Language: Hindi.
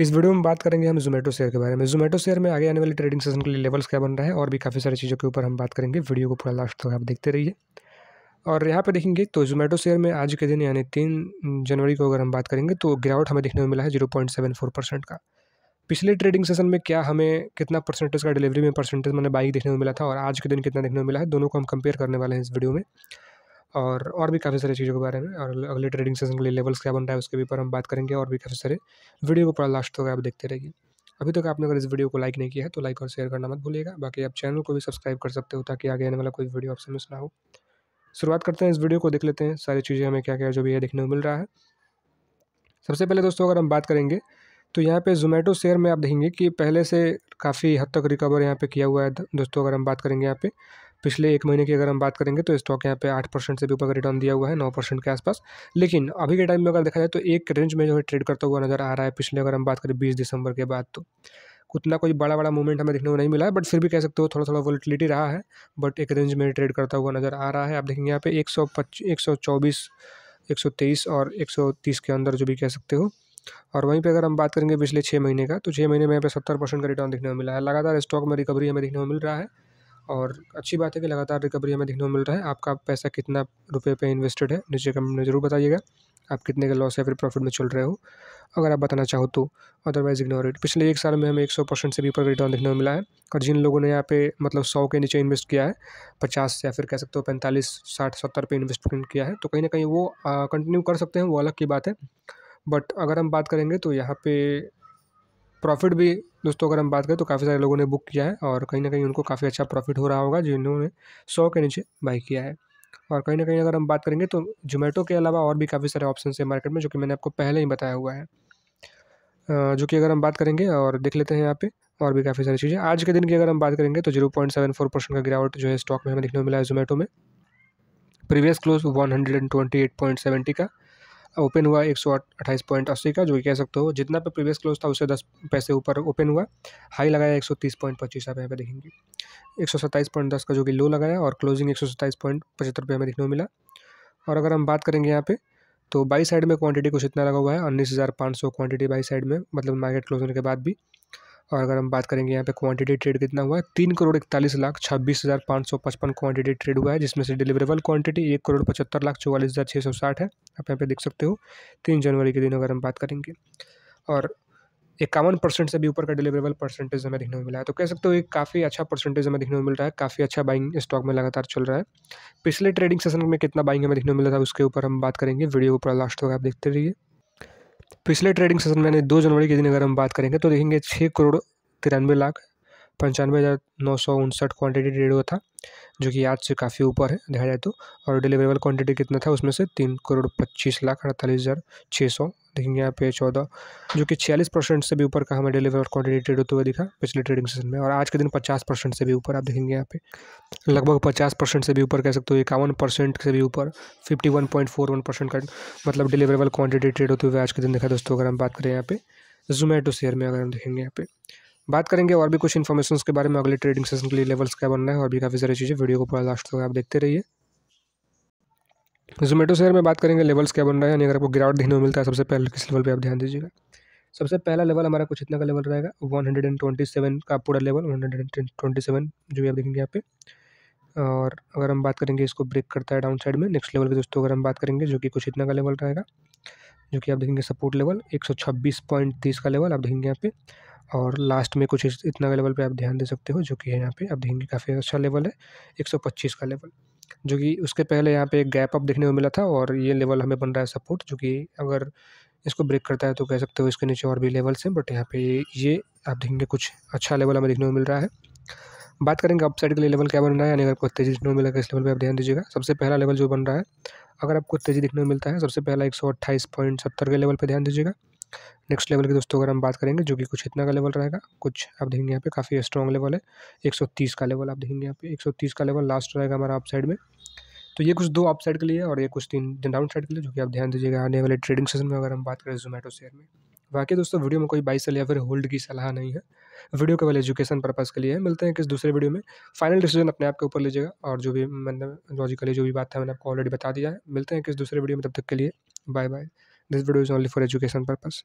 इस वीडियो में बात करेंगे हम जोमेटो शेयर के बारे में जोमेटो शेयर में आगे आने वाले ट्रेडिंग सेशन के लिए लेवल्स क्या बन रहा है और भी काफ़ी सारी चीज़ों के ऊपर हम बात करेंगे वीडियो को पूरा लास्ट तक आप देखते रहिए और यहाँ पे देखेंगे तो जोमेटो शेयर में आज के दिन यानी तीन जनवरी को अगर हम बात करेंगे तो गिरावट हमें देखने को मिला है zero point seven four percent का पिछले ट्रेडिंग सेशन में क्या हमें कितना परसेंटेज का डिलीवरी में परसेंटेज मैंने बाइक देखने को मिला था और आज के दिन कितना देखने को मिला है दोनों को हम कंपेयर करने वाले हैं इस वीडियो में और और भी काफ़ी सारी चीज़ों के बारे में और अगले ट्रेडिंग सेशन के लिए लेवल्स क्या बन रहा है उसके भी पर हम बात करेंगे और भी काफ़ी सारे वीडियो को पूरा लास्ट तक आप देखते रहिए अभी तक आपने अगर इस वीडियो को लाइक नहीं किया है तो लाइक और शेयर करना मत भूलिएगा बाकी आप चैनल को भी सब्सक्राइब कर सकते हो ताकि आगे आने वाला कोई वीडियो आपसे मिस ना हो शुरुआत करते हैं इस वीडियो को देख लेते हैं सारी चीज़ें हमें क्या क्या जो भी है देखने को मिल रहा है सबसे पहले दोस्तों अगर हम बात करेंगे तो यहाँ पे जोमेटो शेयर में आप देखेंगे कि पहले से काफ़ी हद तक रिकवर यहाँ पे किया हुआ है दोस्तों अगर हम बात करेंगे यहाँ पे पिछले एक महीने की अगर हम बात करेंगे तो स्टॉक यहाँ पे आठ परसेंट से भी ऊपर का रिटर्न दिया हुआ है नौ परसेंट के आसपास लेकिन अभी के टाइम में अगर देखा जाए तो एक रेंज में जो है ट्रेड करता हुआ नज़र आ रहा है पिछले अगर हम बात करें बीस दिसंबर के बाद तो उतना कोई बड़ा बड़ा मूवमेंट हमें देखने को नहीं मिला है बट फिर भी कह सकते हो थोड़ा थोड़ा वोलिटिलिटी रहा है बट एक रेंज में ट्रेड करता हुआ नज़र आ रहा है आप देखेंगे यहाँ पे एक सौ एक सौ चौबीस एक सौ तेईस और एक सौ तीस के अंदर जो भी कह सकते हो और वहीं पे अगर हम बात करेंगे पिछले छः महीने का तो छः महीने में यहाँ पे सत्तर परसेंट का रिटर्न देखने को मिला है लगातार स्टॉक में रिकवरी हमें देखने को मिल रहा है और अच्छी बात है कि लगातार रिकवरी हमें देखने को मिल रहा है आपका पैसा कितना रुपये पे इन्वेस्टेड है नीचे कमेंट में ज़रूर बताइएगा आप कितने का लॉस या फिर प्रॉफिट में चल रहे हो अगर आप बताना चाहो तो अदरवाइज़ इग्नोर इट पिछले एक साल में हमें एक सौ परसेंट से भी ऊपर रिटर्न देखने को मिला है और जिन लोगों ने यहाँ पे मतलब सौ के नीचे इन्वेस्ट किया है पचास या फिर कह सकते हो पैंतालीस साठ सत्तर पे इन्वेस्टमेंट किया है तो कहीं ना कहीं वो कंटिन्यू कर सकते हैं वो अलग की बात है बट अगर हम बात करेंगे तो यहाँ पे प्रॉफिट भी दोस्तों अगर हम बात करें तो काफ़ी सारे लोगों ने बुक किया है और कहीं ना कहीं उनको काफ़ी अच्छा प्रॉफिट हो रहा होगा जिन्होंने सौ के नीचे बाई किया है और कहीं ना कहीं अगर हम बात करेंगे तो जोमेटो के अलावा और भी काफ़ी सारे ऑप्शन है मार्केट में जो कि मैंने आपको पहले ही बताया हुआ है जो कि अगर हम बात करेंगे और देख लेते हैं यहाँ पे और भी काफ़ी सारी चीज़ें आज के दिन की अगर हम बात करेंगे तो zero point seven four percent का गिरावट जो है स्टॉक में हमें देखने को मिला है जोमेटो में previous close one hundred and twenty eight point seventy का ओपन हुआ एक सौ अट्ठाईस पॉइंट अस्सी का जो कि कह सकते हो जितना पे प्रीवियस क्लोज था उससे दस पैसे ऊपर ओपन हुआ हाई लगाया एक सौ तीस पॉइंट पच्चीस आप यहाँ पे देखेंगे एक सौ सत्ताईस पॉइंट दस का जो कि लो लगाया और क्लोजिंग एक सौ सत्ताईस पॉइंट पचहत्तर रुपये हमें देखने को मिला और अगर हम बात करेंगे यहाँ पे तो बाई साइड में क्वांटिटी कुछ इतना लगा हुआ है उन्नीस हज़ार पाँच सौ क्वांटिटी बाई साइड में मतलब मार्केट क्लोज होने के बाद भी और अगर हम बात करेंगे यहाँ पे क्वांटिटी ट्रेड कितना हुआ है तीन करोड़ इकतालीस लाख छब्बीस हज़ार पाँच सौ पचपन क्वांटिटी ट्रेड हुआ है जिसमें से डिलीवरेबल क्वांटिटी एक करोड़ पचहत्तर लाख चौवालीस हज़ार छः सौ साठ है आप यहाँ पे देख सकते हो तीन जनवरी के दिन अगर हम बात करेंगे और इक्यावन परसेंट से भी ऊपर का डिलीवरेबल परसेंटेज हमें देखने को मिला है तो कह सकते हो एक काफ़ी अच्छा परसेंटेज हमें देखने को मिल रहा है काफ़ी अच्छा बाइंग स्टॉक में लगातार चल रहा है पिछले ट्रेडिंग सेशन में कितना बाइंग हमें देखने को मिला था उसके ऊपर हम बात करेंगे वीडियो को पूरा लास्ट तक आप देखते रहिए पिछले ट्रेडिंग सेशन मैंने दो जनवरी के दिन अगर हम बात करेंगे तो देखेंगे छः करोड़ तिरानवे लाख पंचानवे हज़ार नौ सौ उनसठ क्वान्टिटी ट्रेड हुआ था जो कि आज से काफ़ी ऊपर है देखा जाए तो और डिलीवरेबल क्वांटिटी कितना था उसमें से तीन करोड़ पच्चीस लाख अड़तालीस हज़ार छः सौ देखेंगे यहाँ पे चौदह जो कि छियालीस परसेंट से भी ऊपर का हमें डिलीवर और क्वान्टिटी ट्रेड होते हुए दिखा पिछले ट्रेडिंग सेशन में और आज के दिन पचास परसेंट से भी ऊपर आप देखेंगे यहाँ पे लगभग पचास परसेंट से भी ऊपर कह सकते हो इक्यावन परसेंट से भी ऊपर fifty one point four one percent का मतलब डिलीवरेबल क्वान्टिटी ट्रेड होते हुए आज के दिन देखा दोस्तों अगर हम बात करें यहाँ पे जोमेटो शेयर में अगर हम देखेंगे यहाँ पे बात करेंगे और भी कुछ इन्फॉर्मेशन के बारे में अगले ट्रेडिंग सेशन के लिए लेवल्स क्या बनना है और भी काफ़ी सारी चीज़ें वीडियो को पूरा लास्ट तक आप देखते रहिए जोमेटो शेयर में बात करेंगे लेवल्स क्या बन रहा है यानी अगर आपको गिरावट देखने को मिलता है सबसे पहले किस लेवल पे आप ध्यान दीजिएगा सबसे पहला लेवल हमारा कुछ इतना का लेवल रहेगा one hundred and twenty seven का पूरा level one hundred and twenty seven जो भी आप देखेंगे यहाँ पे और अगर हम बात करेंगे इसको ब्रेक करता है डाउन साइड में नेक्स्ट लेवल के दोस्तों अगर हम बात करेंगे जो कि कुछ इतना का लेवल रहेगा जो कि आप देखेंगे सपोर्ट लेवल एक का लेवल आप देखेंगे यहाँ पे और लास्ट में कुछ इतना का लेवल पर आप ध्यान दे सकते हो जो कि है यहाँ पे आप देखेंगे काफ़ी अच्छा लेवल है पच्चीस का लेवल जो कि उसके पहले यहाँ पे एक गैप अप देखने को मिला था और ये लेवल हमें बन रहा है सपोर्ट जो कि अगर इसको ब्रेक करता है तो कह सकते हो इसके नीचे और भी लेवल्स हैं बट यहाँ पे ये आप देखेंगे कुछ अच्छा लेवल हमें देखने को मिल रहा है बात करेंगे अप के लिए लेवल क्या बन रहा है यानी अगर कोई तेजी देखने को मिला तो इस लेवल पर आप ध्यान दीजिएगा सबसे पहला लेवल जो बन रहा है अगर आपको तेजी देखने को मिलता है सबसे पहला एक के लेवल पर ध्यान दीजिएगा नेक्स्ट लेवल की दोस्तों अगर हम बात करेंगे जो कि कुछ इतना का लेवल रहेगा कुछ आप देखेंगे यहाँ पे काफ़ी स्ट्रॉन्ग लेवल है 130 का लेवल आप देखेंगे यहाँ पे 130 का लेवल लास्ट रहेगा हमारा आप साइड में तो ये कुछ दो अप साइड के लिए और ये कुछ तीन डाउन साइड के लिए जो कि आप ध्यान दीजिएगा आने वाले ट्रेडिंग सेशन में अगर हम बात करें जोमेटो शेयर में बाकी दोस्तों वीडियो में कोई बाई सेल या फिर होल्ड की सलाह नहीं है वीडियो केवल एजुकेशन पर्पज़ के लिए है मिलते हैं किस दूसरे वीडियो में फाइनल डिसीजन अपने आप के ऊपर लीजिएगा और जो भी मतलब लॉजिकली जो भी बात है मैंने आपको ऑलरेडी बता दिया है मिलते हैं किस दूसरे वीडियो में तब तक के लिए bye bye this video is only for education purpose